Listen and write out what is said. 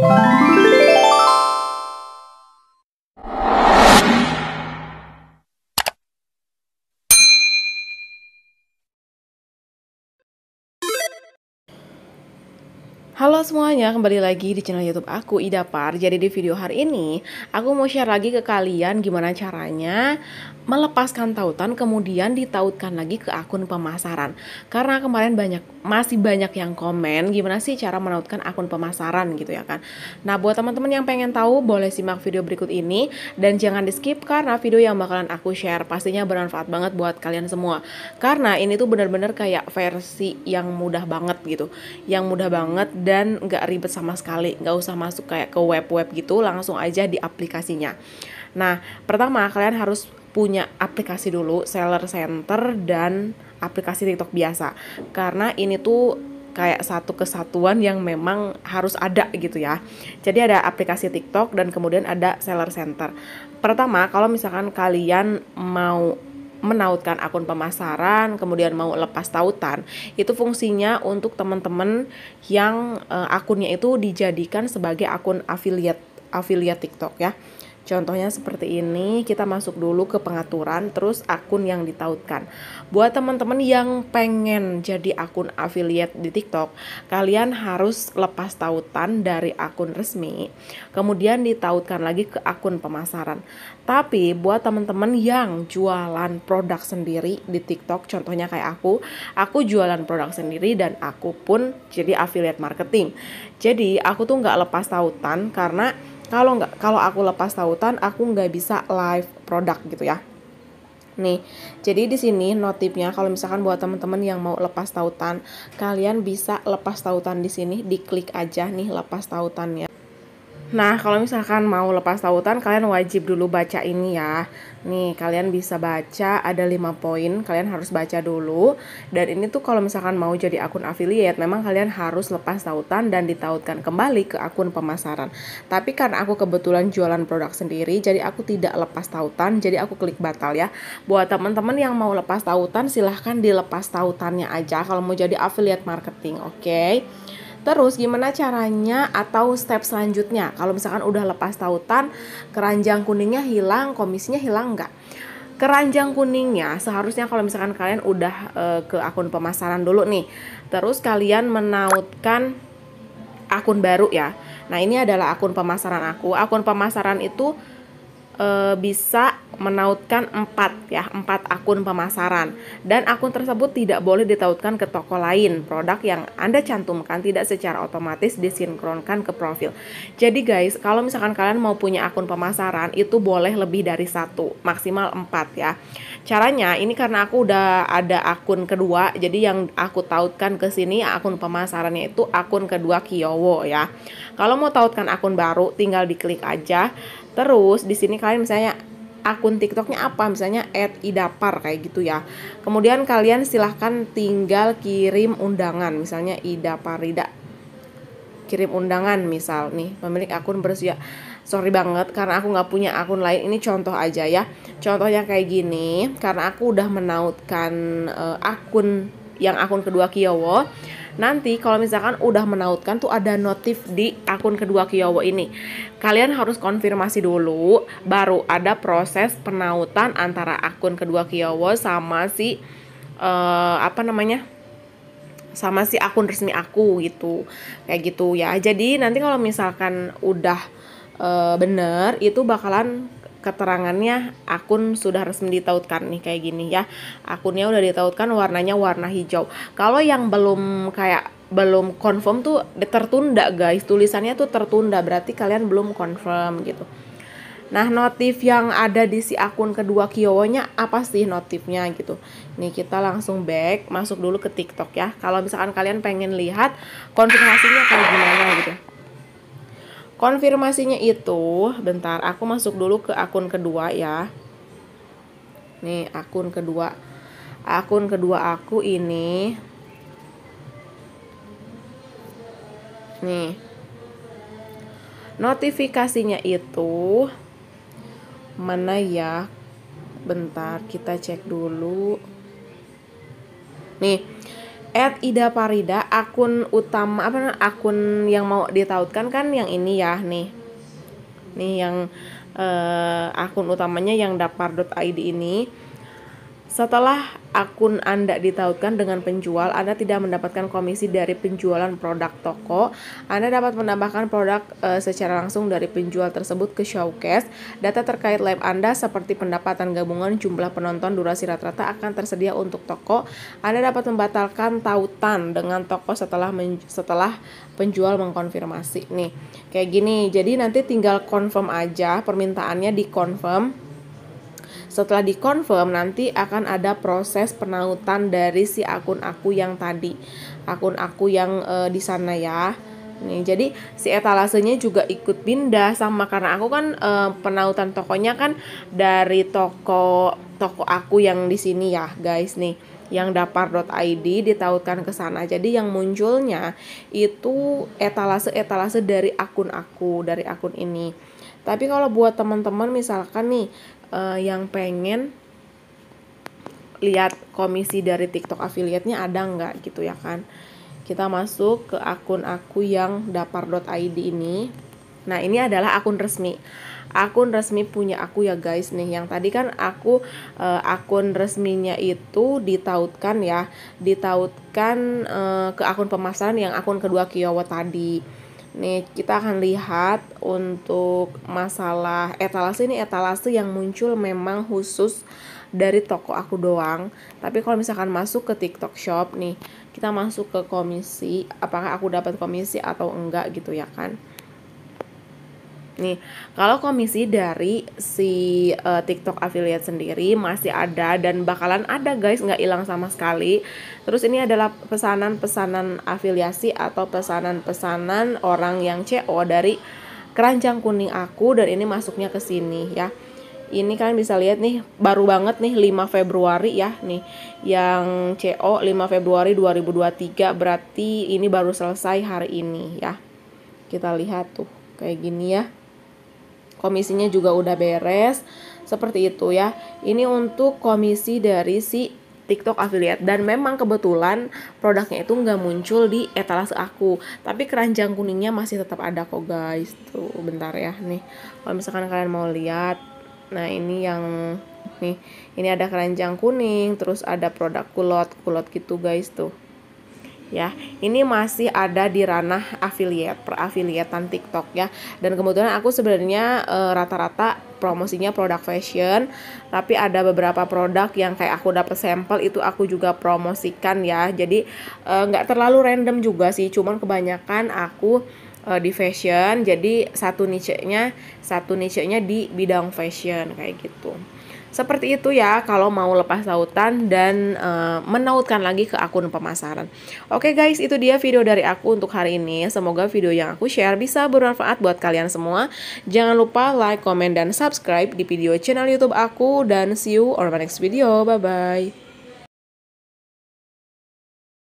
Bye. Halo semuanya, kembali lagi di channel YouTube aku Ida Par. Jadi di video hari ini aku mau share lagi ke kalian gimana caranya melepaskan tautan kemudian ditautkan lagi ke akun pemasaran. Karena kemarin banyak masih banyak yang komen gimana sih cara menautkan akun pemasaran gitu ya kan. Nah, buat teman-teman yang pengen tahu boleh simak video berikut ini dan jangan di-skip karena video yang bakalan aku share pastinya bermanfaat banget buat kalian semua. Karena ini tuh bener-bener kayak versi yang mudah banget gitu. Yang mudah banget dan nggak ribet sama sekali nggak usah masuk kayak ke web-web gitu langsung aja di aplikasinya nah pertama kalian harus punya aplikasi dulu seller center dan aplikasi TikTok biasa karena ini tuh kayak satu kesatuan yang memang harus ada gitu ya. Jadi ada aplikasi TikTok dan kemudian ada seller center. Pertama, kalau misalkan kalian mau menautkan akun pemasaran, kemudian mau lepas tautan, itu fungsinya untuk teman-teman yang uh, akunnya itu dijadikan sebagai akun afiliat affiliate TikTok ya. Contohnya seperti ini, kita masuk dulu ke pengaturan, terus akun yang ditautkan. Buat teman-teman yang pengen jadi akun affiliate di TikTok, kalian harus lepas tautan dari akun resmi, kemudian ditautkan lagi ke akun pemasaran. Tapi buat teman-teman yang jualan produk sendiri di TikTok, contohnya kayak aku, aku jualan produk sendiri dan aku pun jadi affiliate marketing. Jadi aku tuh nggak lepas tautan karena kalau nggak kalau aku lepas tautan aku nggak bisa live produk gitu ya nih jadi di sini notifnya kalau misalkan buat teman-teman yang mau lepas tautan kalian bisa lepas tautan di sini diklik aja nih lepas tautannya Nah, kalau misalkan mau lepas tautan, kalian wajib dulu baca ini ya. Nih, kalian bisa baca ada 5 poin, kalian harus baca dulu. Dan ini tuh kalau misalkan mau jadi akun affiliate, memang kalian harus lepas tautan dan ditautkan kembali ke akun pemasaran. Tapi karena aku kebetulan jualan produk sendiri, jadi aku tidak lepas tautan, jadi aku klik batal ya. Buat teman-teman yang mau lepas tautan, silahkan dilepas tautannya aja kalau mau jadi affiliate marketing, oke? Okay? Terus gimana caranya atau step selanjutnya? Kalau misalkan udah lepas tautan, keranjang kuningnya hilang, komisinya hilang nggak? keranjang kuningnya seharusnya kalau misalkan kalian udah e, ke akun pemasaran dulu nih terus kalian menautkan akun baru ya nah ini adalah akun pemasaran aku akun pemasaran itu e, bisa menautkan empat ya empat akun pemasaran dan akun tersebut tidak boleh ditautkan ke toko lain produk yang anda cantumkan tidak secara otomatis disinkronkan ke profil jadi guys kalau misalkan kalian mau punya akun pemasaran itu boleh lebih dari satu maksimal empat ya caranya ini karena aku udah ada akun kedua jadi yang aku tautkan ke sini akun pemasarannya itu akun kedua Kiowo ya kalau mau tautkan akun baru tinggal diklik aja Terus di sini kalian misalnya akun TikToknya apa misalnya @idapar kayak gitu ya. Kemudian kalian silahkan tinggal kirim undangan misalnya idaparida kirim undangan misal nih pemilik akun bersedia sorry banget karena aku nggak punya akun lain ini contoh aja ya contohnya kayak gini karena aku udah menautkan uh, akun yang akun kedua Kiowo Nanti kalau misalkan udah menautkan tuh ada notif di akun kedua Kiowo ini. Kalian harus konfirmasi dulu baru ada proses penautan antara akun kedua Kiowo sama si uh, apa namanya? sama si akun resmi aku gitu. Kayak gitu ya. Jadi nanti kalau misalkan udah uh, bener itu bakalan keterangannya akun sudah resmi ditautkan nih kayak gini ya akunnya udah ditautkan warnanya warna hijau kalau yang belum kayak belum confirm tuh tertunda guys tulisannya tuh tertunda berarti kalian belum confirm gitu Nah, notif yang ada di si akun kedua kiyonya apa sih notifnya gitu. Nih kita langsung back masuk dulu ke TikTok ya. Kalau misalkan kalian pengen lihat konfirmasinya kayak gimana gitu. Konfirmasinya itu, bentar aku masuk dulu ke akun kedua ya. Nih, akun kedua. Akun kedua aku ini Nih. Notifikasinya itu mana ya? Bentar, kita cek dulu. Nih, at Ida Parida akun utama apa akun yang mau ditautkan kan yang ini ya nih nih yang uh, akun utamanya yang dapar.id ini setelah akun Anda ditautkan dengan penjual, Anda tidak mendapatkan komisi dari penjualan produk toko. Anda dapat menambahkan produk e, secara langsung dari penjual tersebut ke showcase. Data terkait live Anda seperti pendapatan gabungan, jumlah penonton, durasi rata-rata akan tersedia untuk toko. Anda dapat membatalkan tautan dengan toko setelah men, setelah penjual mengkonfirmasi. Nih, kayak gini. Jadi nanti tinggal confirm aja permintaannya di confirm setelah dikonfirm nanti akan ada proses penautan dari si akun aku yang tadi, akun aku yang e, di sana ya. Nih, jadi si etalasenya juga ikut pindah sama karena aku kan e, penautan tokonya kan dari toko toko aku yang di sini ya, guys nih yang dapar.id ditautkan ke sana. Jadi yang munculnya itu etalase-etalase dari akun aku, dari akun ini. Tapi kalau buat teman-teman misalkan nih uh, yang pengen lihat komisi dari TikTok affiliate-nya ada nggak gitu ya kan. Kita masuk ke akun aku yang dapar.id ini. Nah, ini adalah akun resmi. Akun resmi punya aku ya guys nih. Yang tadi kan aku e, akun resminya itu ditautkan ya, ditautkan e, ke akun pemasaran yang akun kedua Kiowa tadi. Nih, kita akan lihat untuk masalah etalase ini etalase yang muncul memang khusus dari toko aku doang. Tapi kalau misalkan masuk ke TikTok Shop nih, kita masuk ke komisi, apakah aku dapat komisi atau enggak gitu ya kan. Nih, kalau komisi dari si uh, TikTok affiliate sendiri masih ada dan bakalan ada guys, nggak hilang sama sekali. Terus ini adalah pesanan-pesanan afiliasi atau pesanan-pesanan orang yang CO dari keranjang kuning aku dan ini masuknya ke sini ya. Ini kalian bisa lihat nih baru banget nih 5 Februari ya nih yang CO 5 Februari 2023 berarti ini baru selesai hari ini ya. Kita lihat tuh kayak gini ya komisinya juga udah beres seperti itu ya ini untuk komisi dari si TikTok affiliate dan memang kebetulan produknya itu nggak muncul di etalase aku tapi keranjang kuningnya masih tetap ada kok guys tuh bentar ya nih kalau misalkan kalian mau lihat nah ini yang nih ini ada keranjang kuning terus ada produk kulot kulot gitu guys tuh ya ini masih ada di ranah affiliate perafiliatan TikTok ya dan kemudian aku sebenarnya e, rata-rata promosinya produk fashion tapi ada beberapa produk yang kayak aku dapat sampel itu aku juga promosikan ya jadi eh, nggak e, terlalu random juga sih cuman kebanyakan aku e, di fashion jadi satu niche-nya satu niche-nya di bidang fashion kayak gitu seperti itu ya kalau mau lepas tautan dan e, menautkan lagi ke akun pemasaran. Oke guys, itu dia video dari aku untuk hari ini. Semoga video yang aku share bisa bermanfaat buat kalian semua. Jangan lupa like, comment, dan subscribe di video channel YouTube aku dan see you on my next video. Bye bye.